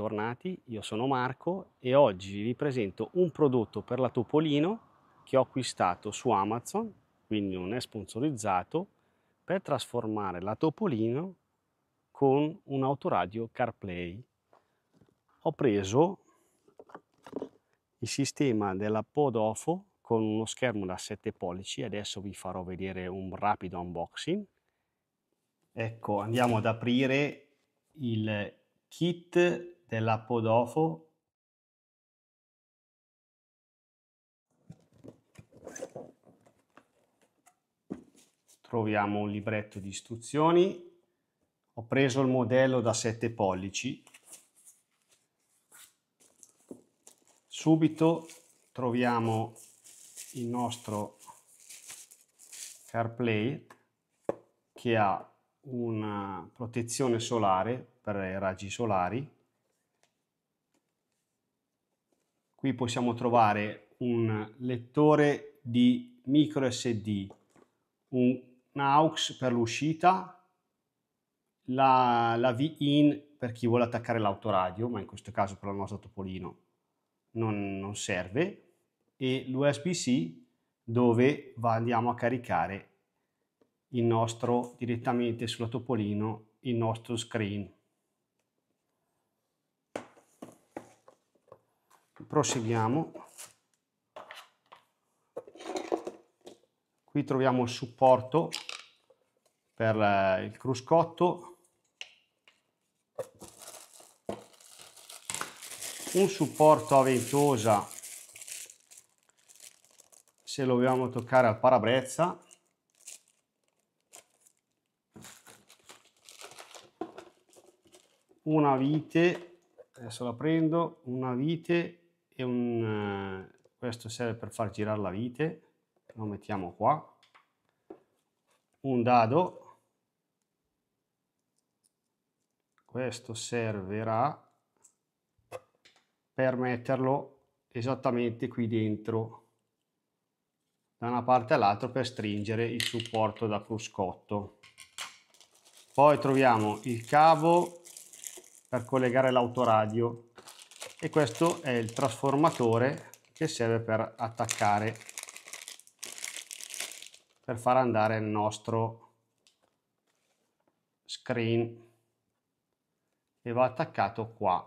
bentornati, io sono Marco e oggi vi presento un prodotto per la Topolino che ho acquistato su Amazon, quindi non è sponsorizzato, per trasformare la Topolino con un autoradio CarPlay. Ho preso il sistema della Podofo con uno schermo da 7 pollici, adesso vi farò vedere un rapido unboxing. Ecco, andiamo ad aprire il kit della dell'apodofo troviamo un libretto di istruzioni ho preso il modello da 7 pollici subito troviamo il nostro CarPlay che ha una protezione solare per i raggi solari Qui possiamo trovare un lettore di micro SD, un aux per l'uscita, la, la V-in per chi vuole attaccare l'autoradio, ma in questo caso per la nostra Topolino non, non serve, e l'USB-C dove andiamo a caricare il nostro direttamente sulla Topolino il nostro screen proseguiamo qui troviamo il supporto per eh, il cruscotto un supporto a ventosa se lo vogliamo toccare al parabrezza una vite adesso la prendo una vite un, eh, questo serve per far girare la vite, lo mettiamo qua, un dado, questo servirà per metterlo esattamente qui dentro da una parte all'altra per stringere il supporto da cruscotto poi troviamo il cavo per collegare l'autoradio e questo è il trasformatore che serve per attaccare per far andare il nostro screen e va attaccato qua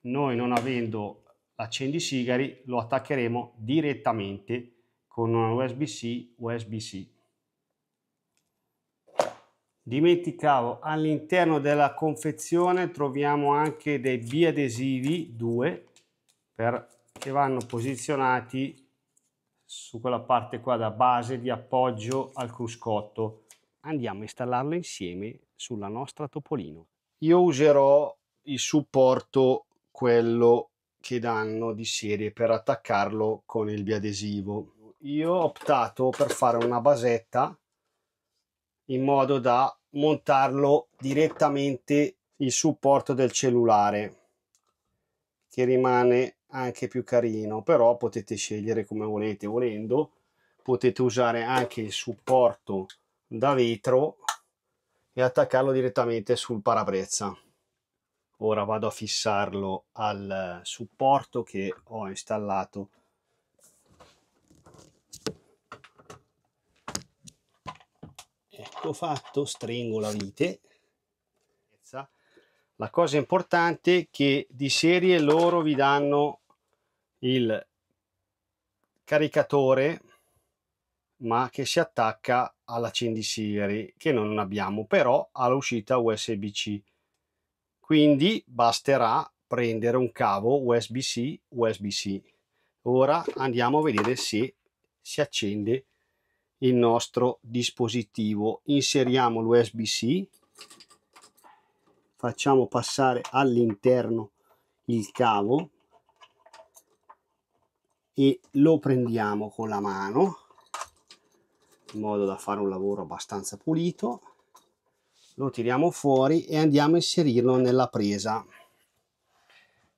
noi non avendo l'accendisigari lo attaccheremo direttamente con una USB-C USB-C Dimenticavo, all'interno della confezione troviamo anche dei biadesivi, 2 per, che vanno posizionati su quella parte qua da base di appoggio al cruscotto. Andiamo a installarlo insieme sulla nostra Topolino. Io userò il supporto, quello che danno di serie per attaccarlo con il biadesivo. Io ho optato per fare una basetta in modo da montarlo direttamente il supporto del cellulare che rimane anche più carino però potete scegliere come volete volendo potete usare anche il supporto da vetro e attaccarlo direttamente sul parabrezza ora vado a fissarlo al supporto che ho installato tutto fatto stringo la vite la cosa importante è che di serie loro vi danno il caricatore ma che si attacca all'accendisieri che non abbiamo però all'uscita USB-C quindi basterà prendere un cavo USB-C USB-C ora andiamo a vedere se si accende il nostro dispositivo inseriamo l'usb-c facciamo passare all'interno il cavo e lo prendiamo con la mano in modo da fare un lavoro abbastanza pulito lo tiriamo fuori e andiamo a inserirlo nella presa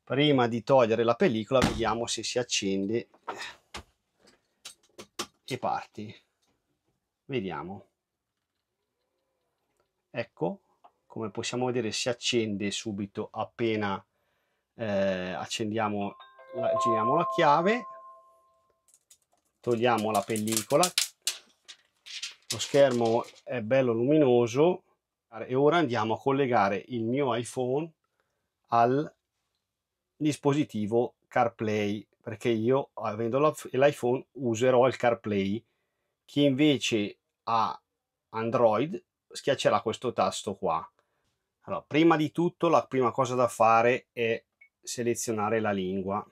prima di togliere la pellicola vediamo se si accende e parti Vediamo. Ecco, come possiamo vedere si accende subito appena eh, accendiamo, la, giriamo la chiave, togliamo la pellicola, lo schermo è bello luminoso e ora andiamo a collegare il mio iPhone al dispositivo CarPlay perché io avendo l'iPhone userò il CarPlay chi invece a Android schiaccerà questo tasto qua. Allora, prima di tutto la prima cosa da fare è selezionare la lingua.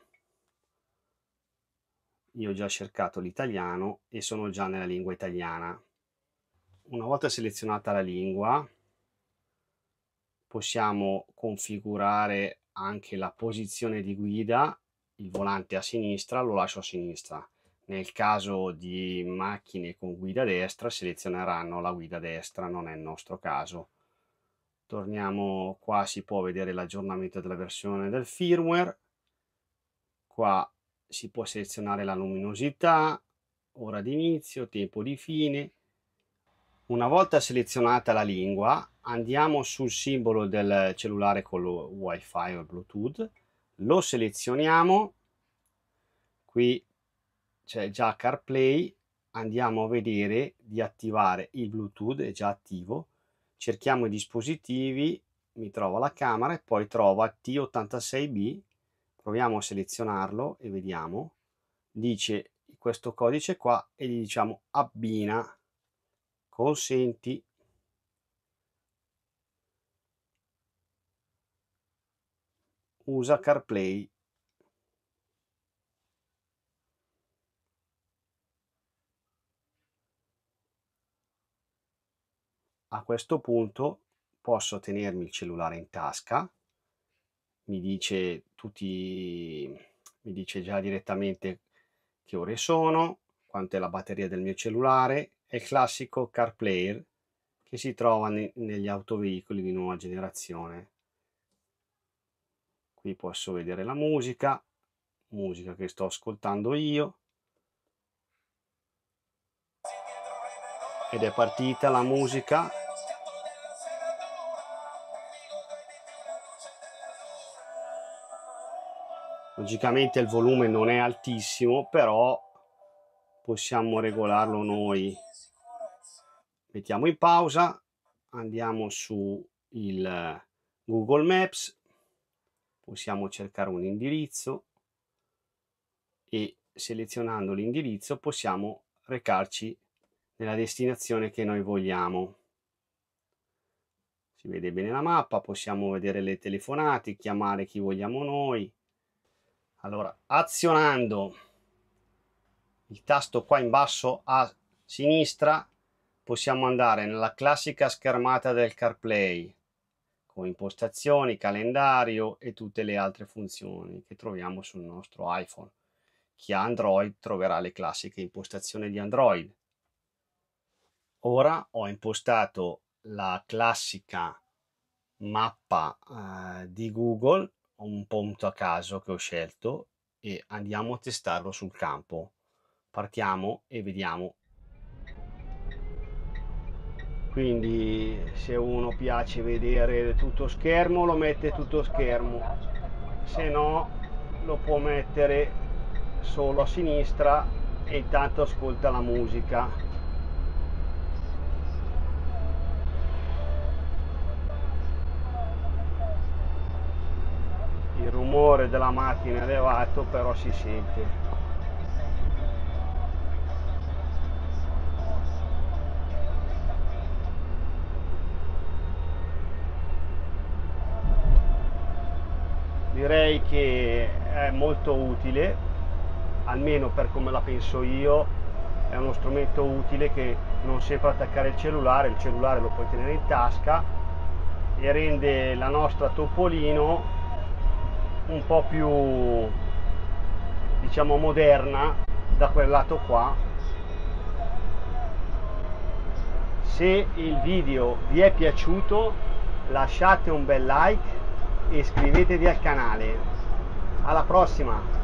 Io ho già cercato l'italiano e sono già nella lingua italiana. Una volta selezionata la lingua possiamo configurare anche la posizione di guida, il volante a sinistra lo lascio a sinistra nel caso di macchine con guida destra selezioneranno la guida destra, non è il nostro caso. Torniamo qua, si può vedere l'aggiornamento della versione del firmware. Qua si può selezionare la luminosità, ora di inizio, tempo di fine. Una volta selezionata la lingua, andiamo sul simbolo del cellulare con lo wifi o il bluetooth, lo selezioniamo, qui c'è già CarPlay, andiamo a vedere di attivare il Bluetooth, è già attivo, cerchiamo i dispositivi, mi trova la camera e poi trova T86B, proviamo a selezionarlo e vediamo, dice questo codice qua e gli diciamo abbina, consenti, usa CarPlay questo punto posso tenermi il cellulare in tasca, mi dice, tutti, mi dice già direttamente che ore sono, quanto è la batteria del mio cellulare, è il classico CarPlayer che si trova ne, negli autoveicoli di nuova generazione. Qui posso vedere la musica, musica che sto ascoltando io. Ed è partita la musica logicamente il volume non è altissimo però possiamo regolarlo noi mettiamo in pausa andiamo su il google maps possiamo cercare un indirizzo e selezionando l'indirizzo possiamo recarci nella destinazione che noi vogliamo si vede bene la mappa possiamo vedere le telefonate chiamare chi vogliamo noi allora, azionando il tasto qua in basso a sinistra, possiamo andare nella classica schermata del CarPlay, con impostazioni, calendario e tutte le altre funzioni che troviamo sul nostro iPhone. Chi ha Android troverà le classiche impostazioni di Android. Ora ho impostato la classica mappa eh, di Google un punto a caso che ho scelto e andiamo a testarlo sul campo. Partiamo e vediamo. Quindi se uno piace vedere tutto schermo lo mette tutto schermo, se no lo può mettere solo a sinistra e intanto ascolta la musica. rumore della macchina elevato però si sente direi che è molto utile almeno per come la penso io è uno strumento utile che non sempre attaccare il cellulare il cellulare lo puoi tenere in tasca e rende la nostra Topolino un po' più diciamo moderna da quel lato qua se il video vi è piaciuto lasciate un bel like e iscrivetevi al canale alla prossima